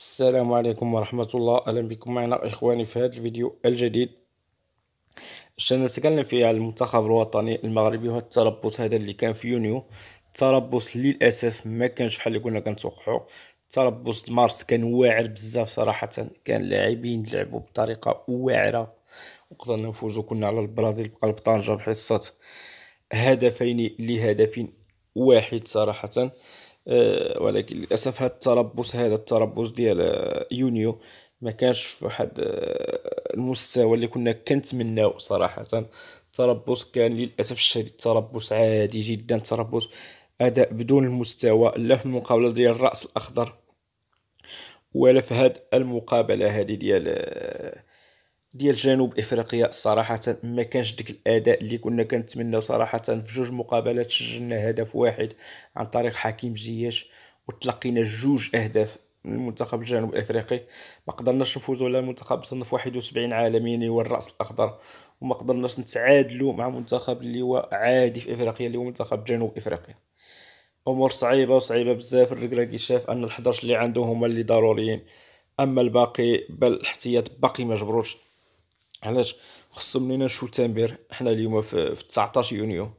السلام عليكم ورحمة الله أهلا بكم معنا إخواني في هذا الفيديو الجديد سنتكلم فيه على المنتخب الوطني المغربي وهذا التربص هذا اللي كان في يونيو التربص للأسف ما كانش بحال اللي كنا كنتوقعو التربص مارس كان واعر بزاف صراحة كان لاعبين لعبوا بطريقة واعرة وقدرنا نفوزو كنا على البرازيل بقلب طنجة بحصة هدفين لهدف واحد صراحة آه، ولكن للاسف هذا التربص هذا التربص ديال آه، يونيو ما كانش في واحد آه، المستوى اللي كنا كنتمناو صراحه التربص كان للاسف الشديد تربص عادي جدا تربص اداء بدون المستوى لا في المقابله ديال الراس الاخضر ولا في هاد المقابله هذه ديال ديال جنوب افريقيا صراحه ما كانش ديك الاداء اللي كنا كنتمناو صراحه في جوج مقابلات سجلنا هدف واحد عن طريق حكيم زياش وتلقينا جوج اهداف من المنتخب الجنوب الافريقي ما قدرناش نفوزوا على منتخب صنف 71 عالميا اللي هو الراس الاخضر وما قدرناش نتعادلوا مع منتخب اللي هو عادي في افريقيا اللي هو منتخب جنوب افريقيا امور صعيبه وصعيبه بزاف الركراكي شاف ان ال11 اللي عندهم هما اللي ضروريين اما الباقي بل الاحتياط باقي ما جبروش علاش خصهم لينا نشوف التنبير حنا اليوم في, في 19 يونيو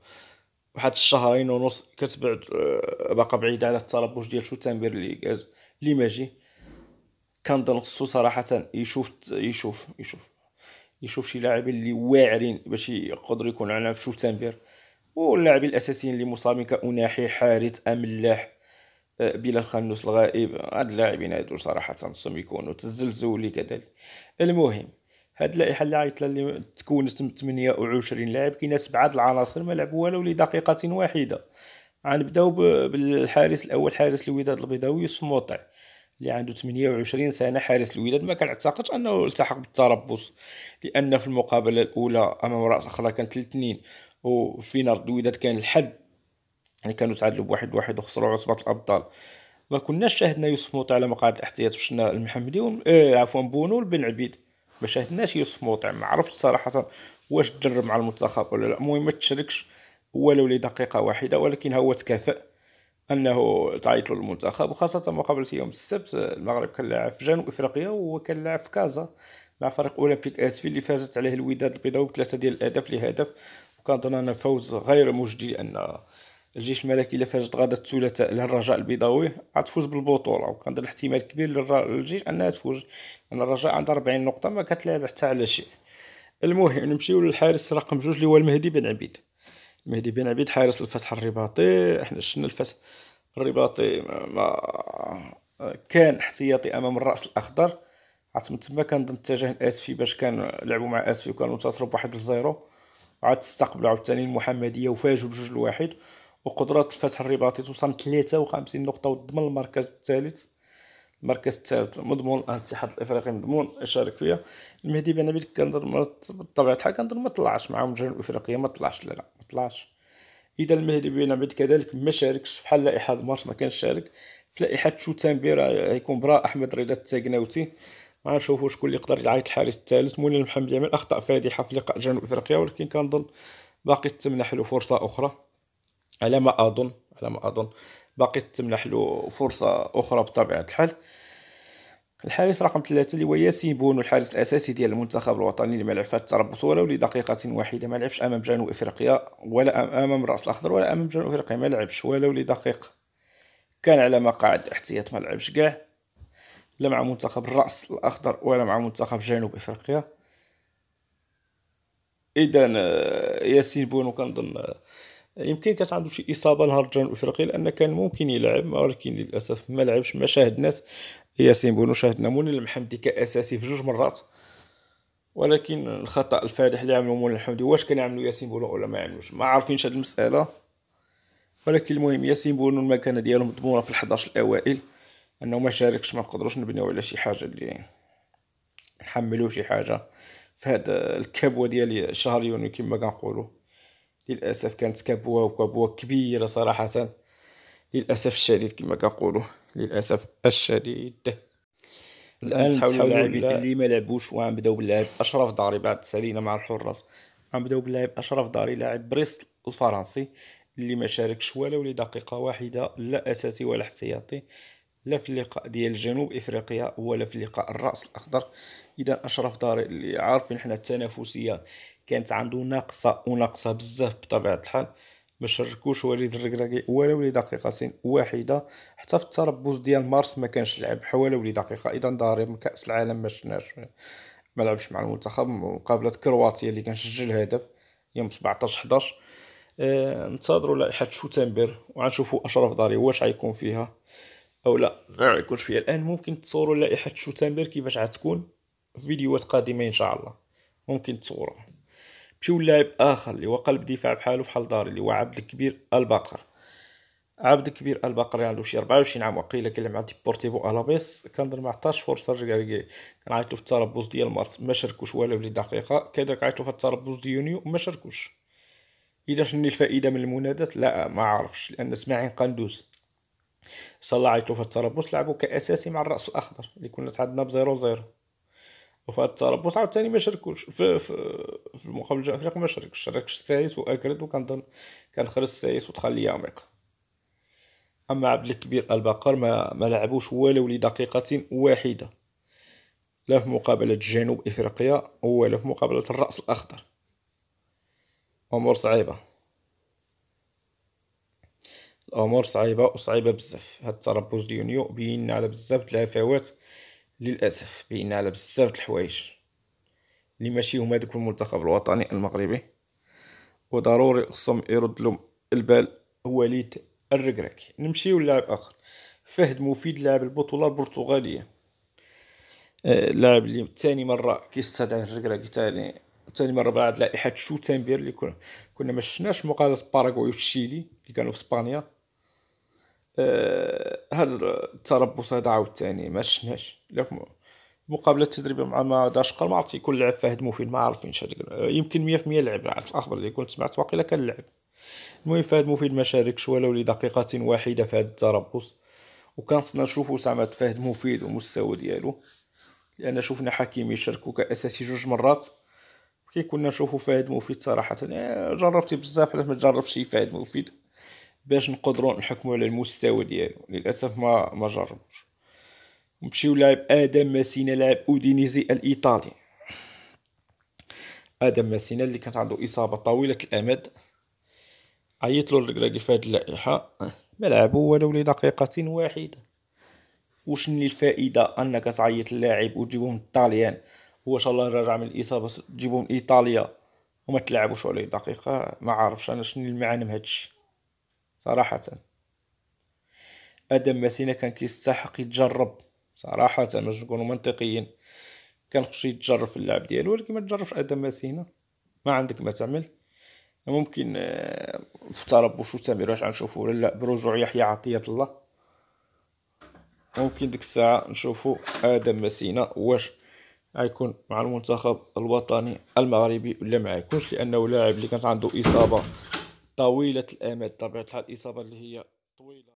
واحد الشهرين ونص كتبعد آه، باقا بعيد على التربص ديال شو التنبير اللي جاز اللي ماجي كنظن خصو صراحه يشوف يشوف يشوف يشوف شي لاعبين اللي واعرين باش يقدروا يكونوا على شو التنبير واللاعبين الاساسيين اللي مصابين كاناحي حارث املاح آه، بلا الخنوس الغائب هاد اللاعبين هادو صراحه خصهم يكونوا تزلزولي كذلك المهم هاد اللائحه اللي عيطت اللي تكونت من 28 لاعب كاينه سبعه د العناصر ما لعبوا والو لدقيقه واحده غنبداو بالحارس الاول حارس الوداد البيضاوي يوسف اللي عنده 28 سنه حارس الوداد ما كنعتقدش انه التحق بالتربص لان في المقابله الاولى امام راس اخرى كانت 2 وفي نار الوداد كان الحد يعني كانوا تعادلوا بواحد واحد وخسروا عصبه الابطال ما كناش شاهدنا يوسف موطي على مقعد الاحتياط في المحمدي آه عفوا بونو بن عبيد ما شاهدناش يوسف موطع ما عرفتش صراحه واش درب مع المنتخب ولا لا المهم ما تشاركش ولو لدقيقه واحده ولكن هو تكافأ انه تعيط له المنتخب وخاصه مقابله يوم السبت المغرب كان لاعب في جنوب افريقيا وكان لاعب في كازا مع فريق اولمبيك اسفي اللي فازت عليه الوداد البيضاوي بثلاثه ديال الاهداف لهدف وكنظن ان فوز غير مجدي لان الجيش الملكي الا فاجت غدا الثلاثاء للرجاء البيضاوي غتفوز بالبطوله وكان الاحتمال كبير للجيش انها تفوز لان الرجاء عندها 40 نقطه ما كتلعب حتى على شيء المهم نمشيو للحارس رقم جوج اللي هو المهدي بن عبيد المهدي بن عبيد حارس الفتح الرباطي احنا شفنا الفتح الرباطي ما كان احتياطي امام الراس الاخضر عاد من تما كان ضد اتجاه الاسفي باش كان لعبوا مع اسفي وكانوا منتصروا بواحد لزيرو عاد استقبلوا عاوتاني المحمديه وفاجوا بجوج لواحد وقدرات الفتح الرباطي توصل 53 نقطة وضمن المركز الثالث المركز الثالث مضمون الاتحاد الافريقي مضمون يشارك فيها المهدي بنبيل كنظن بطبيعه الحال كنظن ما طلعش معاهم جنوب افريقيا ما طلعش لا لا ما طلعش اذا المهدي بنبيل كذلك ما شاركش بحال لائحه مارس ما كانش شارك في لائحه شوتان بيرا يكون برا احمد رضا التاكناوتي نشوفوا شكون اللي يقدر يعيط الحارس الثالث منير محمد يعمل اخطاء فادحه في لقاء جنوب افريقيا ولكن كنظن باقي تمنح له فرصه اخرى على ما اظن على ما اظن باقي تمنح له فرصه اخرى بطبيعه الحال الحارس رقم ثلاثة اللي هو ياسين بونو الحارس الأساسي ديال المنتخب الوطني اللي ما لعب فات التربص ولو لدقيقة واحدة ما لعبش أمام جنوب إفريقيا ولا أمام الرأس الأخضر ولا أمام جنوب إفريقيا ما لعبش ولو لدقيقة كان على مقاعد الاحتياط ما لعبش كاع لا مع منتخب الرأس الأخضر ولا مع منتخب جنوب إفريقيا إذا آه، ياسين بونو كنظن آه، يمكن كانت عنده شي اصابه نهار الجمعه الافريقي لان كان ممكن يلعب ولكن للاسف ما لعبش ما شاهدناش ياسين بونو شاهدنا مولي المحمدي كاساسي في جوج مرات ولكن الخطا الفادح اللي عملو مولي الحمدي واش كان يعملو ياسين بونو ولا ما عملوش ما عارفينش هاد المساله ولكن المهم ياسين بونو المكانه ديالو مضمونه في ال11 الاوائل انه ما شاركش ما نقدروش نبنيو على شي حاجه اللي نحملو شي حاجه في هاد الكبوه ديال شهر يونيو كما كنقولوا للاسف كانت كبوه وكبوه كبيره صراحه للاسف الشديد كما كنقولوا للاسف الشديد الان تحاولوا اللاعبين اللي ما لعبوش وعم بداو باللاعب اشرف داري بعد سالينا مع الحراس عم بداو باللاعب اشرف داري لاعب بريسل الفرنسي اللي ما شاركش ولا ولي دقيقه واحده لا اساسي ولا احتياطي لا في اللقاء ديال جنوب افريقيا ولا في اللقاء الراس الاخضر اذا اشرف داري اللي عارفين حنا التنافسيه كانت عنده ناقصه وناقصه بزاف بطبيعه الحال ما شركوش وليد الركراكي ولو لدقيقة واحدة حتى في التربص ديال مارس ما كانش لعب ولي دقيقة إذا ضارب كأس العالم ما شناش ما لعبش مع المنتخب مقابلة كرواتيا اللي كان سجل هدف يوم 17 11 آه ننتظروا لائحة شوتنبر وغنشوفوا أشرف داري واش غيكون فيها أو لا ما غيكونش فيها الآن ممكن تصوروا لائحة شوتنبر كيفاش غتكون في فيديوهات قادمة إن شاء الله ممكن تصوروا مشيو لاعب اخر اللي هو قلب دفاع بحالو فحال داري اللي هو عبد الكبير البقر عبد الكبير البقري يعني عنده شي 24 عام وقيل كان مع ديبورتيفو الابيس كان در 18 فرصه كان عيطو في التربص ديال مارس ما شاركوش ولا ولي دقيقه كذلك عيطو في التربص ديال يونيو ما شاركوش اذا شني الفائده من المنادات لا ما عرفش لان اسماعيل قندوز صلى عيطو في التربص لعبو كاساسي مع الراس الاخضر اللي كنا تعادلنا ب 0 0 وفي هذا التربص عاوتاني ما شاركوش في, في, في المقابل الجنوب افريقيا ما شاركش شارك السايس واكرد وكنظن كان خرج السايس لي عميق اما عبد الكبير البقر ما ما لعبوش ولو لدقيقه واحده لا في مقابله جنوب افريقيا ولا في مقابله الراس الاخضر امور صعيبه الامور صعيبه وصعيبه بزاف هاد التربص ديال يونيو بينا على بزاف د الهفوات للاسف بينا على بزاف د الحوايج اللي ماشي هما داك المنتخب الوطني المغربي وضروري خصهم يرد لهم البال وليد الركراكي نمشيو للاعب اخر فهد مفيد لاعب البطوله البرتغاليه اللاعب آه، اللي ثاني مره كيستدعي الركراكي ثاني ثاني مره بعد لائحه شوتامبير اللي كنا ما شفناش مقابله باراغواي وتشيلي اللي كانوا في اسبانيا هاد آه، التربص هذا عاوتاني ما شفناش لكم المقابله مع ما داش قال ما عرفت يكون لعب فهد مفيد ما عارفينش آه، يمكن 100% لعب عرفت الاخبار اللي كنت سمعت واقيلا كان لعب المهم فهد مفيد ما شاركش ولو لدقيقه واحده في هذا التربص وكنصنا نشوفو زعما فهد مفيد ومستوى ديالو لان شفنا حكيمي يشاركو كاساسي جوج مرات كي كنا نشوفو فهد مفيد صراحه يعني جربتي بزاف علاش ما تجربش فهد مفيد باش نقدروا نحكموا على المستوى ديالو للاسف ما ما جربوش نمشيو لاعب ادم ماسينا لاعب اودينيزي الايطالي ادم ماسينا اللي كانت عنده اصابه طويله الامد عيط له الركراكي في هذه اللائحه ما لعبوا ولو لدقيقه واحده وشني الفائده انك تعيط اللاعب وتجيبهم الطاليان هو شاء الله راجع من الاصابه تجيبهم ايطاليا وما تلعبوش عليه دقيقه ما عارفش انا شنو المعنى من هادشي صراحة ادم ماسينا كان كيستحق يتجرب صراحة باش نكونو منطقيين كان خصو يتجرب في اللعب ديالو ولكن ما تجربش ادم ماسينا ما عندك ما تعمل ممكن آه، في شو تامر واش غنشوفو ولا لا برجوع يحيى عطية الله ممكن ديك الساعة نشوفو ادم ماسينا واش غيكون مع المنتخب الوطني المغربي ولا ما يكونش لانه لاعب اللي كانت عنده اصابه طويلة الامد طبيعة الإصابة اللي هي